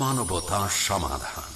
মানবতা সমাধান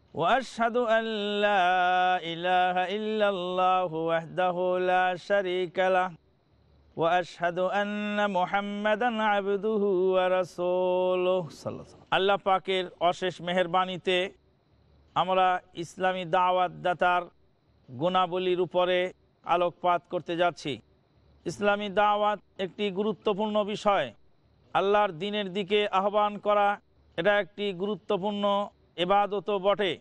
وأشهد أن لا إله إلا الله وحده لا شريك له وأشهد محمدا عبده ورسوله صلى الله عليه الله পাকের অশেষ মেহেরবানীতে আমরা ইসলামী দাওয়াত দাতার গুণাবলীর উপরে আলোকপাত করতে যাচ্ছি ইসলামী দাওয়াত একটি গুরুত্বপূর্ণ বিষয় আল্লাহর দিনের দিকে আহ্বান করা এটা একটি গুরুত্বপূর্ণ এবাদত বটে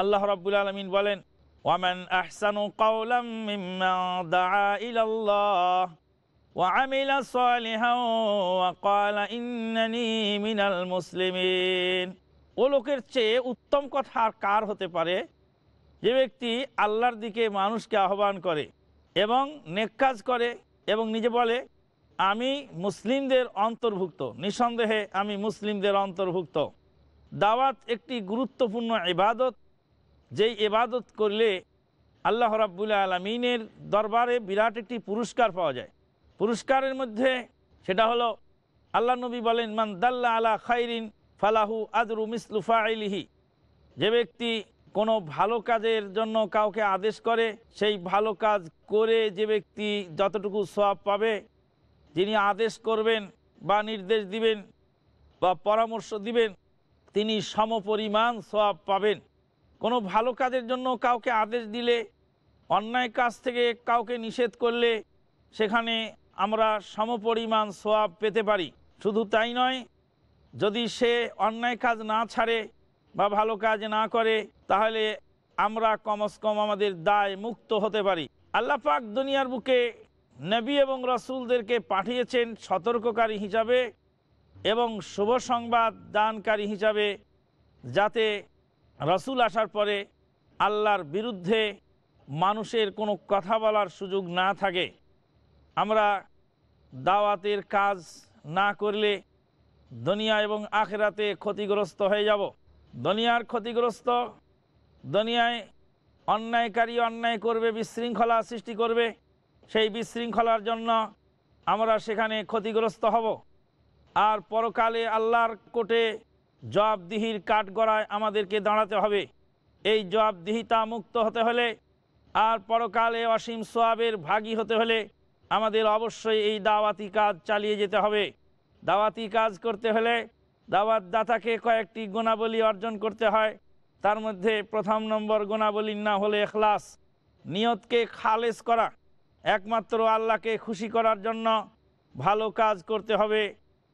আল্লাহ রাব্বুল আলমিন বলেন ওয়ামান আহসানু কাউলাম মিম্মা দাআ ইলাল্লাহ وعمل صالحا وقال إنني من المسلمين ও লোকের চেয়ে উত্তম কথা কার হতে পারে যে ব্যক্তি আল্লাহর দিকে মানুষকে আহ্বান করে এবং নেক কাজ করে এবং নিজে বলে আমি মুসলিমদের অন্তর্ভুক্ত নিঃসন্দেহে আমি মুসলিমদের অন্তর্ভুক্ত দাওয়াত একটি গুরুত্বপূর্ণ এবাদত যেই এবাদত করলে আল্লাহ রাবুল আলমিনের দরবারে বিরাট একটি পুরস্কার পাওয়া যায় পুরস্কারের মধ্যে সেটা হলো আল্লাহ নবী বলেন মান দাল্লা আলা খাইরিন ফালাহু আদরু মিসলুফা আইলিহি যে ব্যক্তি কোনো ভালো কাজের জন্য কাউকে আদেশ করে সেই ভালো কাজ করে যে ব্যক্তি যতটুকু সব পাবে যিনি আদেশ করবেন বা নির্দেশ দিবেন বা পরামর্শ দিবেন তিনি সমপরিমাণ সব পাবেন কোনো ভালো কাজের জন্য কাউকে আদেশ দিলে অন্যায় কাজ থেকে কাউকে নিষেধ করলে সেখানে আমরা সমপরিমাণ সোয়াব পেতে পারি শুধু তাই নয় যদি সে অন্যায় কাজ না ছাড়ে বা ভালো কাজ না করে তাহলে আমরা কমস কম আমাদের দায় মুক্ত হতে পারি আল্লাহ পাক দুনিয়ার বুকে নবী এবং রসুলদেরকে পাঠিয়েছেন সতর্ককারী হিসাবে এবং শুভ সংবাদ দানকারী হিসাবে যাতে রসুল আসার পরে আল্লাহর বিরুদ্ধে মানুষের কোনো কথা বলার সুযোগ না থাকে আমরা দাওয়াতের কাজ না করলে দুনিয়া এবং আখেরাতে ক্ষতিগ্রস্ত হয়ে যাব দুনিয়ার ক্ষতিগ্রস্ত দুনিয়ায় অন্যায়কারী অন্যায় করবে বিশৃঙ্খলা সৃষ্টি করবে সেই বিশৃঙ্খলার জন্য আমরা সেখানে ক্ষতিগ্রস্ত হব আর পরকালে আল্লাহর কোটে জবাবদিহির কাঠগড়ায় আমাদেরকে দাঁড়াতে হবে এই জবাবদিহিতা মুক্ত হতে হলে আর পরকালে অসীম সোয়াবের ভাগী হতে হলে আমাদের অবশ্যই এই দাওয়াতি কাজ চালিয়ে যেতে হবে দাওয়াতি কাজ করতে হলে দাওয়াত দাতাকে কয়েকটি গুণাবলী অর্জন করতে হয় তার মধ্যে প্রথম নম্বর গুণাবলীর না হলে এখলাস নিয়তকে খালেস করা একমাত্র আল্লাহকে খুশি করার জন্য ভালো কাজ করতে হবে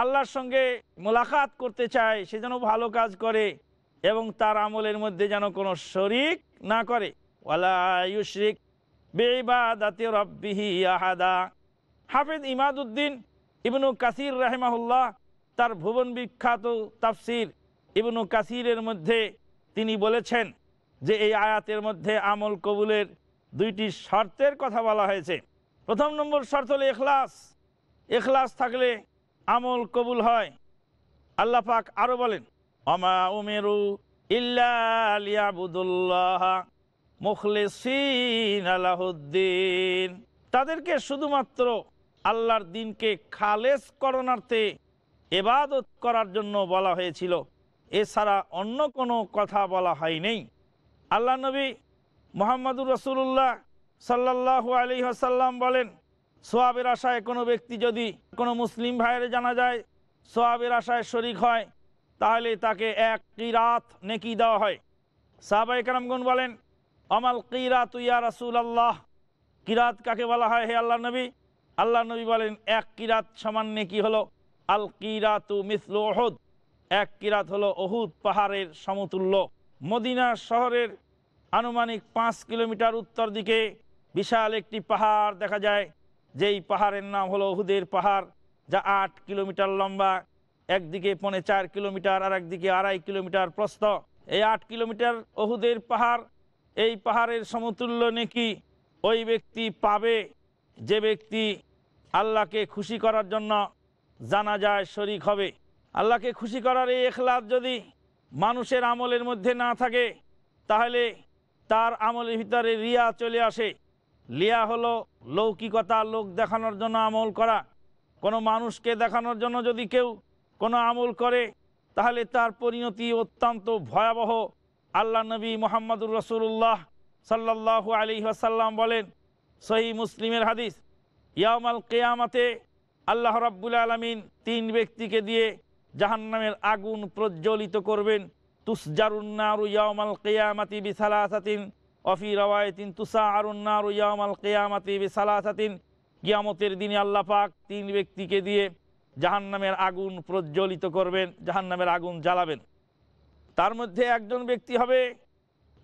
আল্লাহর সঙ্গে মোলাকাত করতে চায় সে যেন ভালো কাজ করে এবং তার আমলের মধ্যে যেন কোনো শরিক না করে ওয়ালায়ুশরিক বেবাদাতে রব্বিহি আহাদা হাফেজ ইমাদুদ্দিন ইবনু কাসির রাহেমাহুল্লাহ তার ভুবন বিখ্যাত তাফসির ইবনু কাসিরের মধ্যে তিনি বলেছেন যে এই আয়াতের মধ্যে আমল কবুলের দুইটি শর্তের কথা বলা হয়েছে প্রথম নম্বর শর্ত হলো এখলাস এখলাস থাকলে আমল কবুল হয় আল্লাহ পাক আরও বলেন অমা উমেরু তাদেরকে শুধুমাত্র আল্লাহর দিনকে খালেস করণার্থে এবাদত করার জন্য বলা হয়েছিল এছাড়া অন্য কোনো কথা বলা হয়নি আল্লাহ নবী মোহাম্মদুর রসুল্লাহ সাল্লাহ আলী আসাল্লাম বলেন সোয়াবের আশায় কোনো ব্যক্তি যদি কোনো মুসলিম ভাইয়ের জানা যায় সোয়াবের আশায় শরিক হয় তাহলে তাকে এক কিরাত নেকি দেওয়া হয় সাহাবাই কারামগুন বলেন অমাল কিরাত ইয়া রাসুল আল্লাহ কিরাত কাকে বলা হয় হে আল্লাহ নবী আল্লাহ নবী বলেন এক কিরাত সমান নেকি হলো আল কিরাতু মিসলু ওহুদ এক কিরাত হলো অহুদ পাহাড়ের সমতুল্য মদিনা শহরের আনুমানিক পাঁচ কিলোমিটার উত্তর দিকে বিশাল একটি পাহাড় দেখা যায় যেই পাহাড়ের নাম হলো হুদের পাহাড় যা আট কিলোমিটার লম্বা একদিকে পনে চার কিলোমিটার আর একদিকে আড়াই কিলোমিটার প্রস্ত এই আট কিলোমিটার অহুদের পাহাড় এই পাহাড়ের সমতুল্য নেকি ওই ব্যক্তি পাবে যে ব্যক্তি আল্লাহকে খুশি করার জন্য জানা যায় শরিক হবে আল্লাহকে খুশি করার এই এখলাফ যদি মানুষের আমলের মধ্যে না থাকে তাহলে তার আমলের ভিতরে রিয়া চলে আসে লিয়া হলো লৌকিকতা লোক দেখানোর জন্য আমল করা কোনো মানুষকে দেখানোর জন্য যদি কেউ কোনো আমল করে তাহলে তার পরিণতি অত্যন্ত ভয়াবহ আল্লাহ নবী মোহাম্মদুর রসুল্লাহ সাল্লাহ আলি আসাল্লাম বলেন সহি মুসলিমের হাদিস ইয়ামাল কেয়ামাতে আল্লাহ রাব্বুল আলমিন তিন ব্যক্তিকে দিয়ে জাহান্নামের আগুন প্রজ্বলিত করবেন তুসজারুন্নারু ইয়ামাল কেয়ামাতি আসাতিন অফি রওয়ায়তিন তুষা আরুন্নার ইয়ামাল কেয়ামাতি সালাসাতিন কিয়ামতের দিনে আল্লাহ পাক তিন ব্যক্তিকে দিয়ে জাহান্নামের আগুন প্রজ্বলিত করবেন জাহান্নামের আগুন জ্বালাবেন তার মধ্যে একজন ব্যক্তি হবে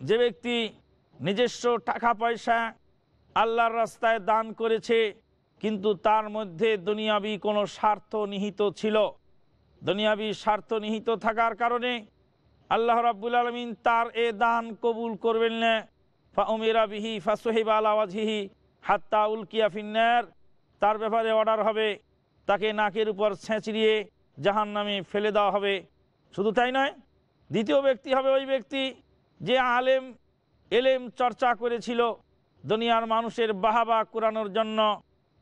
যে ব্যক্তি নিজস্ব টাকা পয়সা আল্লাহর রাস্তায় দান করেছে কিন্তু তার মধ্যে দুনিয়াবি কোনো স্বার্থ নিহিত ছিল দুনিয়াবি স্বার্থ নিহিত থাকার কারণে আল্লাহ রাব্বুল আলমিন তার এ দান কবুল করবেন না ফাউমিরা বিহি ফাসহিব হাত্তা উলকিয়া ফিন্নার তার ব্যাপারে অর্ডার হবে তাকে নাকের উপর ছেঁচড়িয়ে জাহান নামে ফেলে দেওয়া হবে শুধু তাই নয় দ্বিতীয় ব্যক্তি হবে ওই ব্যক্তি যে আলেম এলেম চর্চা করেছিল দুনিয়ার মানুষের বাহাবা কুরানোর জন্য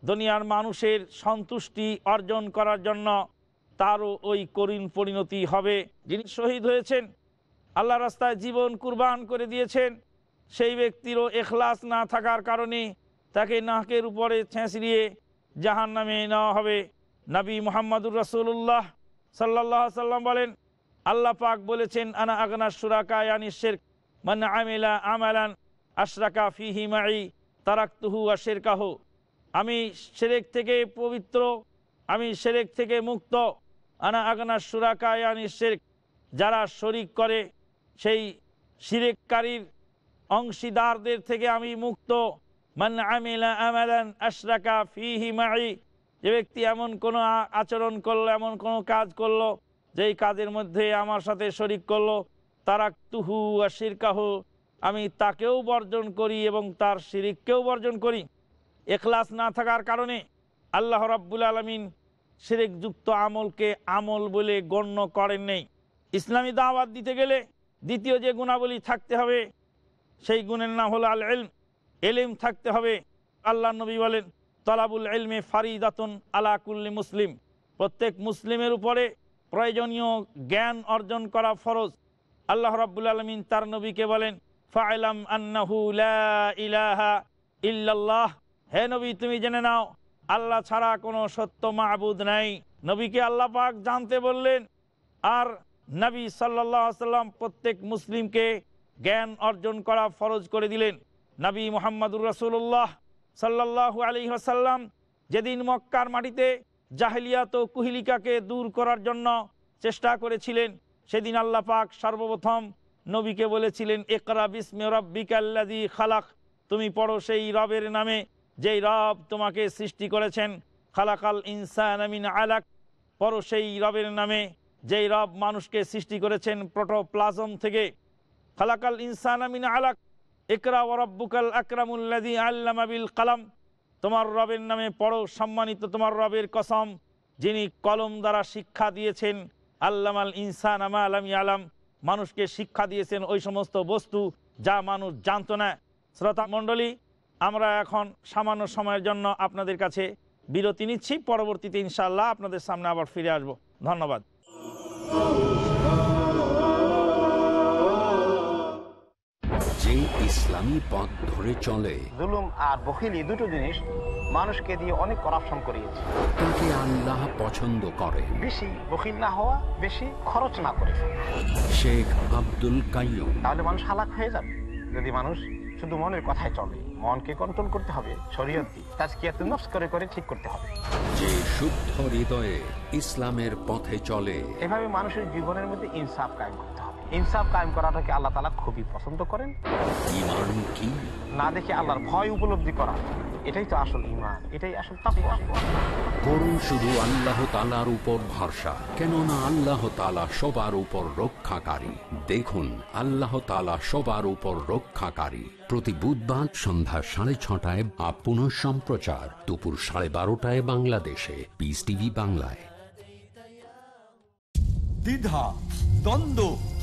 দুনিয়ার মানুষের সন্তুষ্টি অর্জন করার জন্য তারও ওই করিন পরিণতি হবে যিনি শহীদ হয়েছেন আল্লাহ রাস্তায় জীবন কুরবান করে দিয়েছেন সেই ব্যক্তিরও এখলাস না থাকার কারণে তাকে নাকের উপরে ছেঁচড়িয়ে জাহান নামে নেওয়া হবে নবী মোহাম্মদুর রসুল্লাহ সাল্লাহ সাল্লাম বলেন আল্লাহ পাক বলেছেন আনা আগনা সুরাকা আনিসের মানে আমেলা আমালান আশরাকা ফিহিমাই তারাক্তুহু আশের কাহ আমি সেরেক থেকে পবিত্র আমি সেরেক থেকে মুক্ত আনা আগনা সুরাকা আনিসের যারা শরিক করে সেই শিরেককারীর অংশীদারদের থেকে আমি মুক্ত যে ব্যক্তি এমন কোনো আচরণ করলো এমন কোনো কাজ করলো যেই কাজের মধ্যে আমার সাথে শরিক করলো তারা তুহু আর কাহু আমি তাকেও বর্জন করি এবং তার শিরিককেও বর্জন করি এখলাস না থাকার কারণে আল্লাহ রাব্বুল আলমিন যুক্ত আমলকে আমল বলে গণ্য করেন নেই ইসলামী দাওয়াত দিতে গেলে দ্বিতীয় যে গুণাবলী থাকতে হবে সেই গুণের নাম হলো আল এলম এলিম থাকতে হবে আল্লাহ নবী বলেন তলাবুল এলমে ফারিদাতুন আলাকুল্লি মুসলিম প্রত্যেক মুসলিমের উপরে প্রয়োজনীয় জ্ঞান অর্জন করা ফরজ আল্লাহ রাবুল আলমিন তার নবীকে বলেন ফাইলাম ইলাহা ইল্লাল্লাহ হে নবী তুমি জেনে নাও আল্লাহ ছাড়া কোনো সত্য মাহবুদ নাই নবীকে আল্লাহ পাক জানতে বললেন আর নবী সাল্লাহ সাল্লাম প্রত্যেক মুসলিমকে জ্ঞান অর্জন করা ফরজ করে দিলেন নবী মোহাম্মদুর রসুল্লাহ সাল্লাহু আলী আসাল্লাম যেদিন মক্কার মাটিতে জাহেলিয়াত ও কুহিলিকাকে দূর করার জন্য চেষ্টা করেছিলেন সেদিন আল্লাহ পাক সর্বপ্রথম নবীকে বলেছিলেন একরা বিসমে রব্বিকাল্লাদি খালাক তুমি পড়ো সেই রবের নামে যেই রব তোমাকে সৃষ্টি করেছেন খালাকাল আমিন আলাক পড়ো সেই রবের নামে যেই রব মানুষকে সৃষ্টি করেছেন প্রোটোপ্লাজম থেকে খালাকাল ইনসানামিন আলাক একরা ওরব্বুকাল আকরামুল্লাদি আল্লামা বিল কালাম তোমার রবের নামে পড়ো সম্মানিত তোমার রবের কসম যিনি কলম দ্বারা শিক্ষা দিয়েছেন আল্লামাল ইনসান আমা আলাম আলাম মানুষকে শিক্ষা দিয়েছেন ওই সমস্ত বস্তু যা মানুষ জানত না শ্রোতা মণ্ডলী আমরা এখন সামান্য সময়ের জন্য আপনাদের কাছে বিরতি নিচ্ছি পরবর্তীতে ইনশাল্লাহ আপনাদের সামনে আবার ফিরে আসবো ধন্যবাদ ইসলামী পথ ধরে চলে আর বখিলি দুটো জিনিস মানুষকে দিয়ে অনেক করাপশন করিয়েছে তাকে আল্লাহ পছন্দ করে বেশি বখিল না হওয়া বেশি খরচ না করে শেখ আব্দুল কাইম তাহলে মানুষ হালাক হয়ে যাবে যদি মানুষ শুধু মনের কথায় চলে মনকে কন্ট্রোল করতে হবে করে করে ঠিক করতে হবে যে শুদ্ধ হৃদয়ে ইসলামের পথে চলে এভাবে মানুষের জীবনের মধ্যে ইনসাফ কায়ম করতে হবে ইনসাফ কায়েম করাটাকে আল্লাহ তালা খুবই পছন্দ করেন কি না দেখে আল্লাহর ভয় উপলব্ধি করা এটাই তো আসল ইমান এটাই আসল করুন শুধু আল্লাহ তালার উপর ভরসা কেননা আল্লাহ তালা সবার উপর রক্ষাকারী দেখুন আল্লাহ তালা সবার উপর রক্ষাকারী প্রতি বুধবার সন্ধ্যা সাড়ে ছটায় আপন সম্প্রচার দুপুর সাড়ে বারোটায় বাংলাদেশে পিস টিভি বাংলায় দ্বিধা দ্বন্দ্ব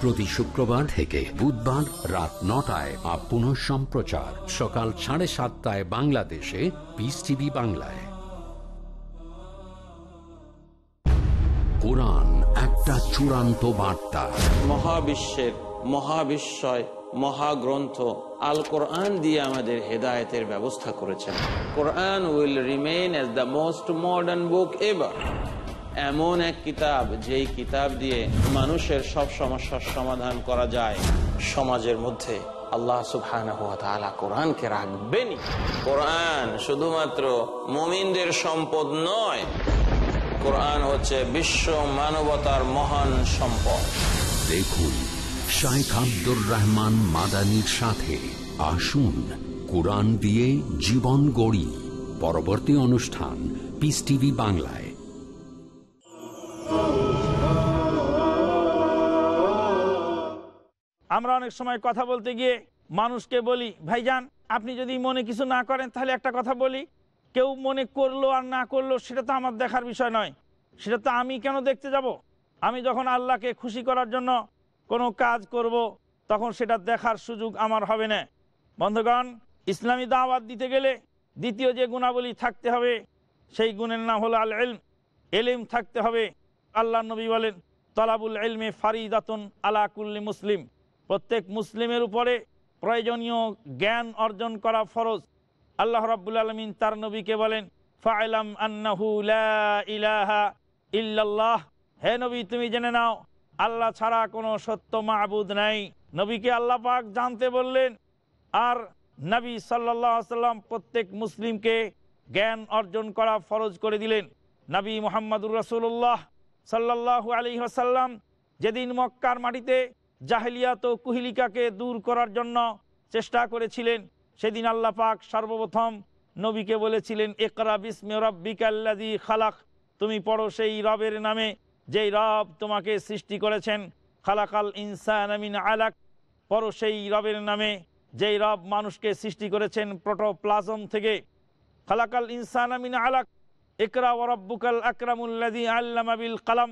প্রতি শুক্রবার থেকে বুধবার রাত নটায় আর পুনঃ সম্প্রচার সকাল সাড়ে সাতটায় বাংলাদেশে পিস টিভি বাংলায় কোরআন একটা চূড়ান্ত বার্তা মহাবিশ্বের মহাবিশ্বয় মহাগ্রন্থ আল কোরআন দিয়ে আমাদের হেদায়তের ব্যবস্থা করেছেন Quran will remain as the most modern book ever এমন এক কিতাব যেই কিতাব দিয়ে মানুষের সব সমস্যার সমাধান করা যায় সমাজের মধ্যে আল্লাহ সুফহান কোরআনকে রাখবেনি কোরআন শুধুমাত্র মুমিনদের সম্পদ নয় কোরআন হচ্ছে বিশ্ব মানবতার মহান সম্পদ দেখুন শাইখ আব্দুর রহমান মাদানির সাথে আসুন কোরআন দিয়ে জীবন গড়ি পরবর্তী অনুষ্ঠান পিস টিভি বাংলায় আমরা অনেক সময় কথা বলতে গিয়ে মানুষকে বলি ভাইজান আপনি যদি মনে কিছু না করেন তাহলে একটা কথা বলি কেউ মনে করলো আর না করলো সেটা তো আমার দেখার বিষয় নয় সেটা তো আমি কেন দেখতে যাব। আমি যখন আল্লাহকে খুশি করার জন্য কোনো কাজ করব। তখন সেটা দেখার সুযোগ আমার হবে না বন্ধুগণ ইসলামী দাওয়াত দিতে গেলে দ্বিতীয় যে গুণাবলী থাকতে হবে সেই গুণের নাম হলো আল এলম এলিম থাকতে হবে আল্লাহ নবী বলেন তলাবুল এলমে ফারিদাতুন আলাকুল্লি মুসলিম প্রত্যেক মুসলিমের উপরে প্রয়োজনীয় জ্ঞান অর্জন করা ফরজ আল্লাহ রাবুল আলমিন তার নবীকে বলেন ফাইলাম ইলাহা ইল্লাল্লাহ হে নবী তুমি জেনে নাও আল্লাহ ছাড়া কোনো সত্য মাহবুদ নাই নবীকে আল্লাহ পাক জানতে বললেন আর নবী সাল্লাহ সাল্লাম প্রত্যেক মুসলিমকে জ্ঞান অর্জন করা ফরজ করে দিলেন নবী মোহাম্মদুর রসুল্লাহ সাল্লাহু আলী আসাল্লাম যেদিন মক্কার মাটিতে জাহেলিয়াত ও কুহিলিকাকে দূর করার জন্য চেষ্টা করেছিলেন সেদিন আল্লাহ পাক সর্বপ্রথম নবীকে বলেছিলেন একরা বিস্মি রব্বিকাল্লাদি খালাক তুমি পড়ো সেই রবের নামে যেই রব তোমাকে সৃষ্টি করেছেন খালাকাল আমিন আলাক পড়ো সেই রবের নামে যেই রব মানুষকে সৃষ্টি করেছেন প্রোটোপ্লাজম থেকে খালাকাল আমিন আলাক একরা ওরব্বুকাল আকরামুল্লাদি আল্লামা বিল কালাম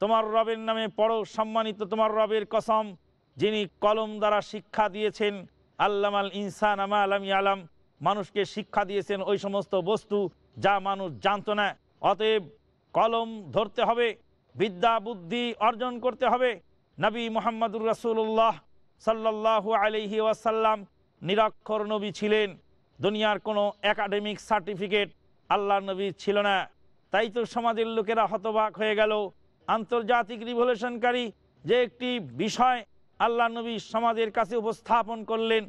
তোমার রবের নামে পড়ো সম্মানিত তোমার রবের কসম যিনি কলম দ্বারা শিক্ষা দিয়েছেন আল্লাম আল ইনসান আমা আলাম আলাম মানুষকে শিক্ষা দিয়েছেন ওই সমস্ত বস্তু যা মানুষ জানত না অতএব কলম ধরতে হবে বিদ্যা বুদ্ধি অর্জন করতে হবে নবী মোহাম্মদুর রাসুল্লাহ সাল্লাহ আলহি ওয়াসাল্লাম নিরক্ষর নবী ছিলেন দুনিয়ার কোনো একাডেমিক সার্টিফিকেট আল্লাহ নবী ছিল না তাই তো সমাজের লোকেরা হতবাক হয়ে গেল আন্তর্জাতিক রিভলিউশনকারী যে একটি বিষয় আল্লাহ নবী সমাজের কাছে উপস্থাপন করলেন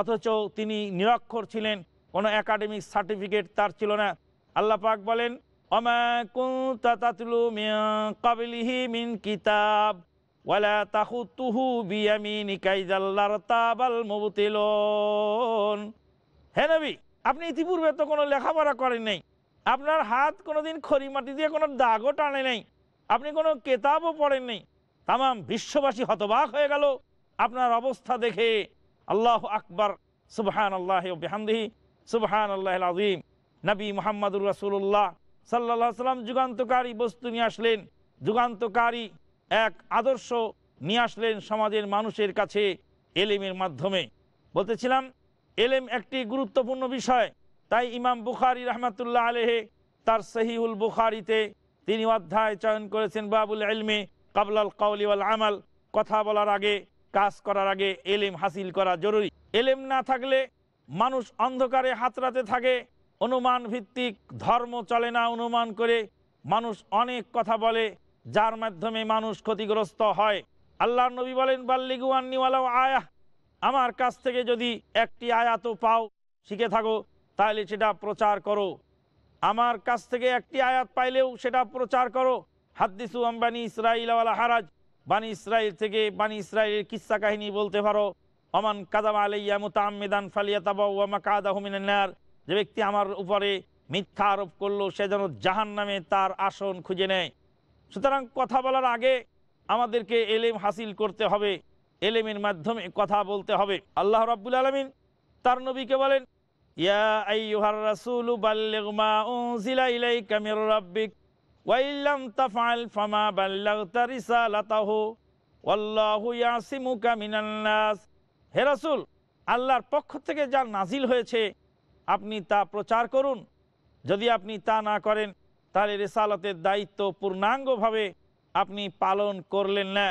অথচ তিনি নিরক্ষর ছিলেন কোনো একাডেমিক সার্টিফিকেট তার ছিল না আল্লাহ পাক বলেন মিন কিতাব হে নবী আপনি ইতিপূর্বে তো কোনো লেখাপড়া করেন নাই আপনার হাত কোনোদিন খড়ি মাটি দিয়ে কোনো দাগও টানে নাই আপনি কোনো কেতাবও পড়েন নাই তামাম বিশ্ববাসী হতবাক হয়ে গেল আপনার অবস্থা দেখে আল্লাহ আকবর সুবহান আল্লাহ বেহামদিহি সুবহান আল্লাহ আজিম নবী মোহাম্মদুর রাসুল্লাহ সাল্লাহ সাল্লাম যুগান্তকারী বস্তু নিয়ে আসলেন যুগান্তকারী এক আদর্শ নিয়ে আসলেন সমাজের মানুষের কাছে এলিমের মাধ্যমে বলতেছিলাম এলেম একটি গুরুত্বপূর্ণ বিষয় তাই ইমাম বুখারি রহমাতুল্লাহ আলহে তার সহিউল বুখারিতে তিনি অধ্যায় চয়ন করেছেন বাবুল এলমে কাবলাল কাউলিউল আমাল কথা বলার আগে কাজ করার আগে এলেম হাসিল করা জরুরি এলেম না থাকলে মানুষ অন্ধকারে হাতড়াতে থাকে অনুমান ভিত্তিক ধর্ম চলে না অনুমান করে মানুষ অনেক কথা বলে যার মাধ্যমে মানুষ ক্ষতিগ্রস্ত হয় আল্লাহ নবী বলেন বাল্লিগুয়ান্নিওয়ালাও আয়া আমার কাছ থেকে যদি একটি আয়াত পাও শিখে থাকো তাহলে সেটা প্রচার করো আমার কাছ থেকে একটি আয়াত পাইলেও সেটা প্রচার করো হাদ্দিসু আম্বানি ইসরায়েল আলা হারাজ বানি ইসরায়েল থেকে বানি ইসরায়েলের কিস্সা কাহিনী বলতে পারো অমান কাদাম আলাইয়া মুতামিদান ফালিয়াতাবাউমা কাদা হুমিনার যে ব্যক্তি আমার উপরে মিথ্যা আরোপ করলো সে যেন জাহান নামে তার আসন খুঁজে নেয় সুতরাং কথা বলার আগে আমাদেরকে এলেম হাসিল করতে হবে এলেমের মাধ্যমে কথা বলতে হবে আল্লাহ রব্বুল আলমিন তার নবীকে বলেন রাসুল আল্লাহর পক্ষ থেকে যা নাজিল হয়েছে আপনি তা প্রচার করুন যদি আপনি তা না করেন তাহলে রেসালতের দায়িত্ব পূর্ণাঙ্গভাবে আপনি পালন করলেন না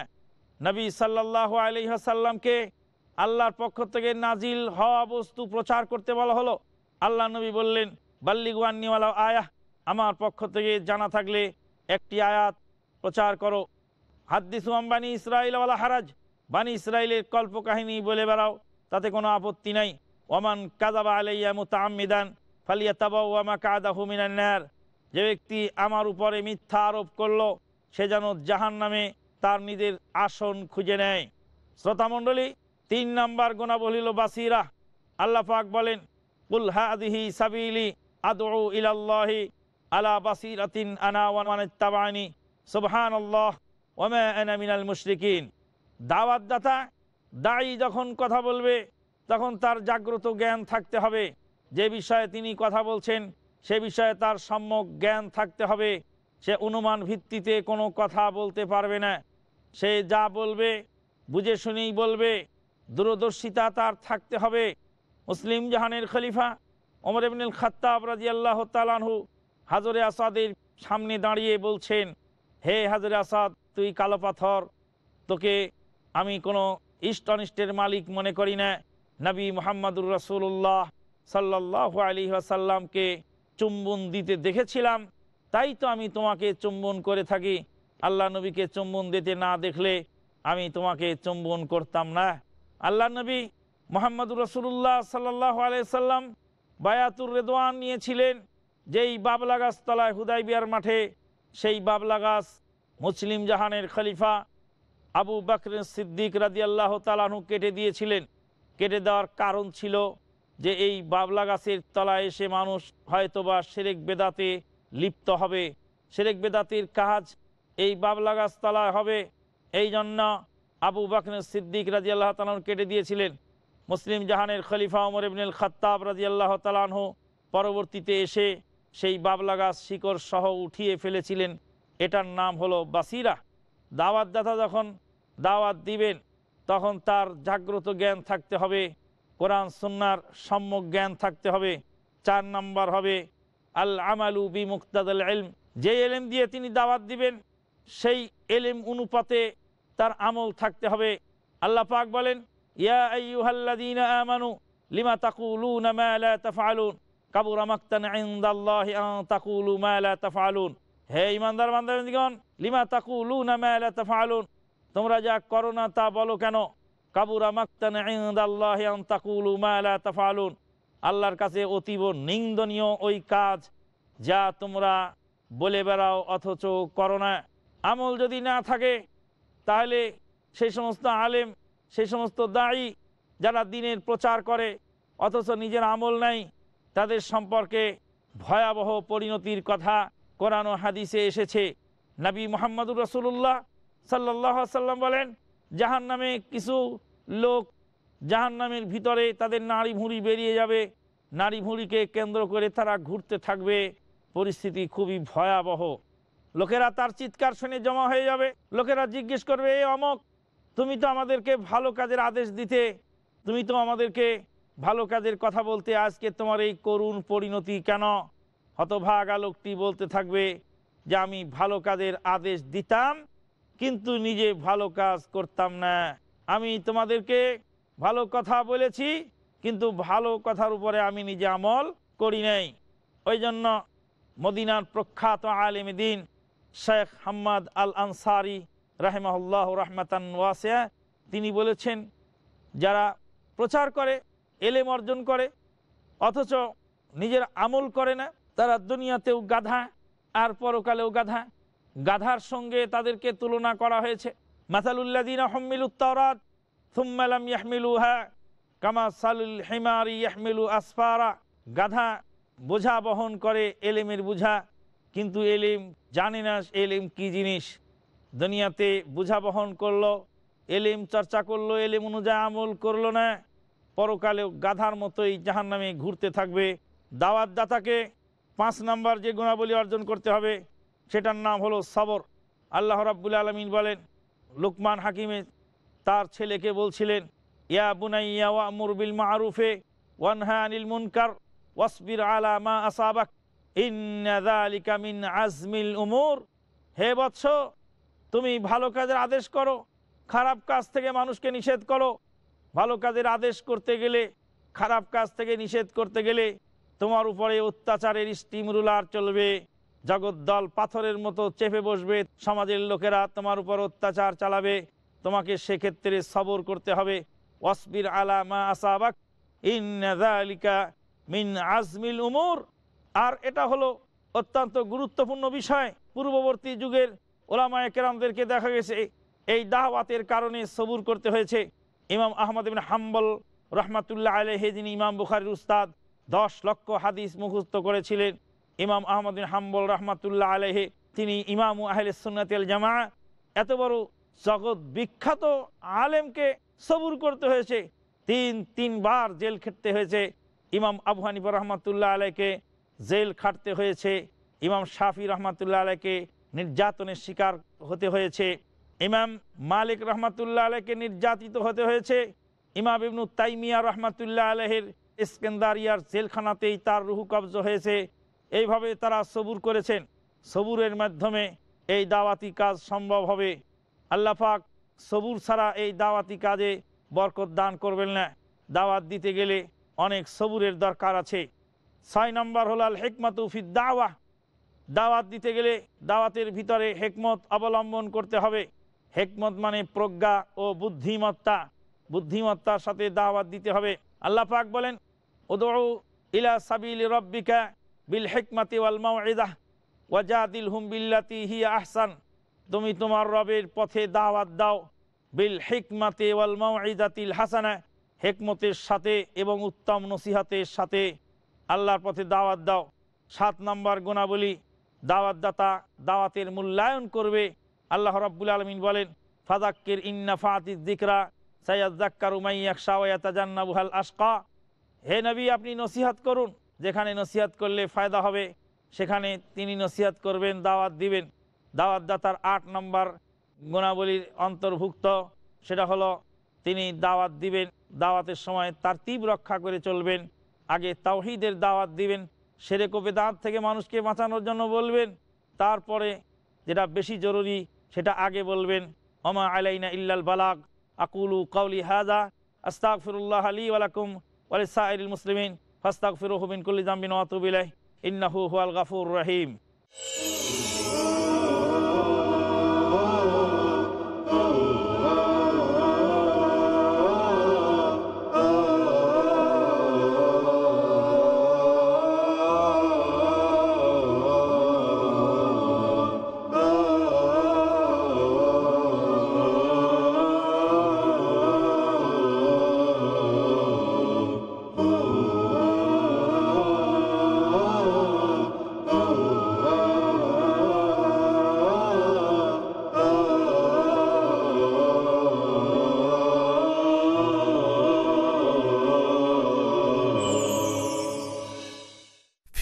নবী সাল্লাহ আলহাসাল্লামকে আল্লাহর পক্ষ থেকে নাজিল হওয়া বস্তু প্রচার করতে বলা হলো আল্লাহ নবী বললেন বাল্লিগুয়ান্নিওয়ালা আয়াহ আমার পক্ষ থেকে জানা থাকলে একটি আয়াত প্রচার করো হাদ্দিস বানি ইসরায়েলওয়ালা হারাজ বানি ইসরায়েলের কল্পকাহিনী বলে বেড়াও তাতে কোনো আপত্তি নাই ওমান কাদাবা আলাইয়া মুতামিদান ফালিয়া ওয়ামা কাদা হুমিনান্নার যে ব্যক্তি আমার উপরে মিথ্যা আরোপ করলো সে যেন জাহান নামে তার নিজের আসন খুঁজে নেয় শ্রোতামণ্ডলী তিন নম্বর গোনা বাসিরা আল্লাহ পাক বলেন উল্হাদিহি সাবিলি আদৌ ইলাল্লাহি আলা বাসিরাতিন আনা ওয়ানি সুবহান আল্লাহ ওমে আনা মিনাল মুশরিকিন দাওয়াত দাতা দায়ী যখন কথা বলবে তখন তার জাগ্রত জ্ঞান থাকতে হবে যে বিষয়ে তিনি কথা বলছেন সে বিষয়ে তার সম্যক জ্ঞান থাকতে হবে সে অনুমান ভিত্তিতে কোনো কথা বলতে পারবে না সে যা বলবে বুঝে শুনেই বলবে দূরদর্শিতা তার থাকতে হবে মুসলিম জাহানের খলিফা ওমর ইবনুল খাত্তাব রাজি আল্লাহ তালানহু হাজরে আসাদের সামনে দাঁড়িয়ে বলছেন হে হাজরে আসাদ তুই কালো পাথর তোকে আমি কোনো ইষ্ট অনিষ্টের মালিক মনে করি না নবী মোহাম্মদুর রসুল্লাহ সাল্লাহ আলী আসাল্লামকে চুম্বন দিতে দেখেছিলাম তাই তো আমি তোমাকে চুম্বন করে থাকি আল্লাহ নবীকে চুম্বন দিতে না দেখলে আমি তোমাকে চুম্বন করতাম না আল্লাহ নবী মোহাম্মদুর রসুল্লাহ সাল্লাহ আলাইসাল্লাম বায়াতুর রেদোয়ান নিয়েছিলেন যেই বাবলা গাছ তলায় হুদাইবিয়ার মাঠে সেই বাবলা গাছ মুসলিম জাহানের খলিফা আবু বাকর সিদ্দিক রাজি আল্লাহ তালাহু কেটে দিয়েছিলেন কেটে দেওয়ার কারণ ছিল যে এই বাবলা গাছের তলায় এসে মানুষ হয়তোবা সেরেক বেদাতে লিপ্ত হবে সেরেক বেদাতির কাজ এই বাবলা গাছতলায় হবে এই জন্য আবু বাকর সিদ্দিক রাজি আল্লাহ তালন কেটে দিয়েছিলেন মুসলিম জাহানের খলিফা ওমর ইবনুল খাত্তাব রাজি আল্লাহ তালাহ পরবর্তীতে এসে সেই বাবলা গাছ শিকড় সহ উঠিয়ে ফেলেছিলেন এটার নাম হলো বাসিরা দাওয়াত দাতা যখন দাওয়াত দিবেন তখন তার জাগ্রত জ্ঞান থাকতে হবে কোরআন সুন্নার সম্যক জ্ঞান থাকতে হবে চার নম্বর হবে আল আমালু বি মুক্তাদ এলম যে এলেম দিয়ে তিনি দাওয়াত দিবেন সেই এলেম অনুপাতে তার আমল থাকতে হবে আল্লাহ পাক বলেন আমানু লিমা তাকুলুন তাফালুন কাবুর কাবুরা তাকুলু হে ইমানদার বান্দাবান্দিগণ লিমা তাকুলুনা মালা তোমরা যা করো না তা বলো কেন তাকুলু আল্লাহর কাছে অতীব নিন্দনীয় ওই কাজ যা তোমরা বলে বেড়াও অথচ করোনা আমল যদি না থাকে তাহলে সেই সমস্ত আলেম সেই সমস্ত দায়ী যারা দিনের প্রচার করে অথচ নিজের আমল নাই তাদের সম্পর্কে ভয়াবহ পরিণতির কথা কোরআন হাদিসে এসেছে নবী মোহাম্মদুর রসুল্লাহ সাল্লাহ সাল্লাম বলেন জাহান নামে কিছু লোক জাহান নামের ভিতরে তাদের নারী ভুঁড়ি বেরিয়ে যাবে নারী ভুঁড়িকে কেন্দ্র করে তারা ঘুরতে থাকবে পরিস্থিতি খুবই ভয়াবহ লোকেরা তার চিৎকার শুনে জমা হয়ে যাবে লোকেরা জিজ্ঞেস করবে এ অমক তুমি তো আমাদেরকে ভালো কাজের আদেশ দিতে তুমি তো আমাদেরকে ভালো কাজের কথা বলতে আজকে তোমার এই করুণ পরিণতি কেন হতভাগা লোকটি বলতে থাকবে যে আমি ভালো কাজের আদেশ দিতাম কিন্তু নিজে ভালো কাজ করতাম না আমি তোমাদেরকে ভালো কথা বলেছি কিন্তু ভালো কথার উপরে আমি নিজে আমল করি নাই ওই জন্য মদিনার প্রখ্যাত আলেম দিন শেখ হাম্মাদ আল আনসারি রাহেমাহুল্লাহ রাহমাতান ওয়াসিয়া তিনি বলেছেন যারা প্রচার করে এলেম অর্জন করে অথচ নিজের আমল করে না তারা দুনিয়াতেও গাধা আর পরকালেও গাধা গাধার সঙ্গে তাদেরকে তুলনা করা হয়েছে মাসালুল্লাদিনা হম্মিল উত্তরাত থুম্মালাম ইয়াহমিলু হা কামা সালুল হেমারি ইয়াহমিলু আসফারা গাধা বোঝা বহন করে এলেমের বোঝা কিন্তু এলিম জানে না এলিম কি জিনিস দুনিয়াতে বোঝা বহন করলো এলিম চর্চা করলো এলিম অনুযায়ী আমল করলো না পরকালে গাধার মতোই জাহান নামে ঘুরতে থাকবে দাওয়াত দাতাকে পাঁচ নাম্বার যে গুণাবলী অর্জন করতে হবে সেটার নাম হলো সবর আল্লাহ রাব্বুল আলমিন বলেন লুকমান হাকিমে তার ছেলেকে বলছিলেন ইয়া বুনাইয়া ওয়া মুরবিল ওয়ান হ্যা আনিল মুনকার ওয়াসবির আলা মা আসাবাক আজমিল হে বৎস তুমি ভালো কাজের আদেশ করো খারাপ কাজ থেকে মানুষকে নিষেধ করো ভালো কাজের আদেশ করতে গেলে খারাপ কাজ থেকে নিষেধ করতে গেলে তোমার উপরে অত্যাচারের স্টিম রুলার চলবে জগদ্দল পাথরের মতো চেপে বসবে সমাজের লোকেরা তোমার উপর অত্যাচার চালাবে তোমাকে সেক্ষেত্রে সবর করতে হবে ওয়াসবির আলা মা আসাবাক আলিকা মিন আজমিল উমর আর এটা হলো অত্যন্ত গুরুত্বপূর্ণ বিষয় পূর্ববর্তী যুগের ওলামায় কেরামদেরকে দেখা গেছে এই দাওয়াতের কারণে সবুর করতে হয়েছে ইমাম আহমদ ইবিন হাম্বল রহমাতুল্লাহ আলহে যিনি ইমাম বুখারির উস্তাদ দশ লক্ষ হাদিস মুখস্থ করেছিলেন ইমাম আহমদ বিন হাম্বল রহমাতুল্লাহ আলহে তিনি ইমাম আহলে সুন্নাতেল জামা এত বড় জগৎ বিখ্যাত আলেমকে সবুর করতে হয়েছে তিন তিনবার জেল খেটতে হয়েছে ইমাম আবু রহমাতুল্লাহ আলহকে জেল খাটতে হয়েছে ইমাম শাফি রহমাতুল্লাহ আলাইকে নির্যাতনের শিকার হতে হয়েছে ইমাম মালিক রহমাতুল্লাহ আলাইকে নির্যাতিত হতে হয়েছে ইমাম ইবনু তাইমিয়া রহমাতুল্লাহ আলহের ইস্কেন্দারিয়ার জেলখানাতেই তার রুহু কবজ হয়েছে এইভাবে তারা সবুর করেছেন সবুরের মাধ্যমে এই দাওয়াতি কাজ সম্ভব হবে আল্লাফাক সবুর ছাড়া এই দাওয়াতি কাজে বরকত দান করবেন না দাওয়াত দিতে গেলে অনেক সবুরের দরকার আছে ছয় নম্বর হল আল উফিদ দাওয়া দাওয়াত দিতে গেলে দাওয়াতের ভিতরে হেকমত অবলম্বন করতে হবে হেকমত মানে প্রজ্ঞা ও বুদ্ধিমত্তা বুদ্ধিমত্তার সাথে দাওয়াত দিতে হবে আল্লাহ পাক বলেন ওদৌ ইলা সাবিল রব্বিকা বিল হেকমাতি ওয়ালমাউ ওয়াজা ওয়াজাদিল হুম বিল্লাতি হি আহসান তুমি তোমার রবের পথে দাওয়াত দাও বিল হেকমাতে ওয়ালমাউ ইদাতিল হাসানা হেকমতের সাথে এবং উত্তম নসিহাতের সাথে আল্লাহর পথে দাওয়াত দাও সাত নম্বর গুণাবলী দাওয়াতদাতা দাওয়াতের মূল্যায়ন করবে আল্লাহ রব্বুল আলমিন বলেন ফাদাক্কির ইন্না ফাতিদ দিকরা সৈয়দ জাক্কার উমাইয়াক শাহজান্নাবুহাল আশকা হে নবী আপনি নসিহাত করুন যেখানে নসিহাত করলে ফায়দা হবে সেখানে তিনি নসিহাত করবেন দাওয়াত দিবেন দাওয়াতদাতার আট নম্বর গুণাবলীর অন্তর্ভুক্ত সেটা হলো তিনি দাওয়াত দিবেন দাওয়াতের সময় তার তীব রক্ষা করে চলবেন আগে তাওহিদের দাওয়াত দিবেন সেরেকো দাঁত থেকে মানুষকে বাঁচানোর জন্য বলবেন তারপরে যেটা বেশি জরুরি সেটা আগে বলবেন অমা আলাইনা ইল্লাল বালাক আকুলু কাউলি হাজা আস্তাক ফিরুল্লাহ আলী আলাকুম ওয়ালিসাইল মুসলিমিন ফাস্তাক ফিরুহমিন কুল্লি জামিন ওয়াতুবিল্লাহ ইন্নাহু হুয়াল গাফুর রহিম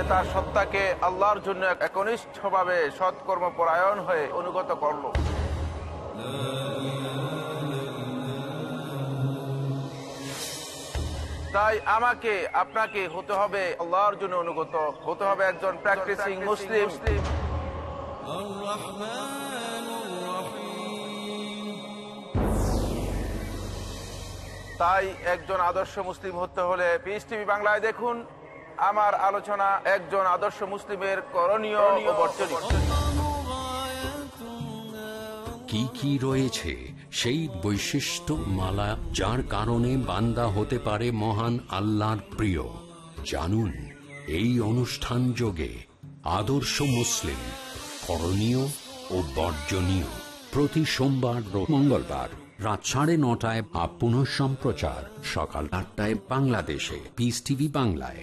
যে তার সত্তাকে আল্লাহর জন্য একনিষ্ঠভাবে সৎকর্ম পরায়ণ হয়ে অনুগত করল তাই আমাকে আপনাকে হতে হবে আল্লাহর জন্য অনুগত হতে হবে একজন প্র্যাকটিসিং মুসলিম মুসলিম তাই একজন আদর্শ মুসলিম হতে হলে পিএস টিভি বাংলায় দেখুন আমার আলোচনা একজন আদর্শ মুসলিমের করণীয় কি কি রয়েছে সেই বৈশিষ্ট্য মালা যার কারণে বান্দা হতে পারে মহান আল্লাহর প্রিয় জানুন এই অনুষ্ঠান যোগে আদর্শ মুসলিম করণীয় ও বর্জনীয় প্রতি সোমবার মঙ্গলবার রাত সাড়ে নটায় আপ সম্প্রচার সকাল আটটায় বাংলাদেশে পিস টিভি বাংলায়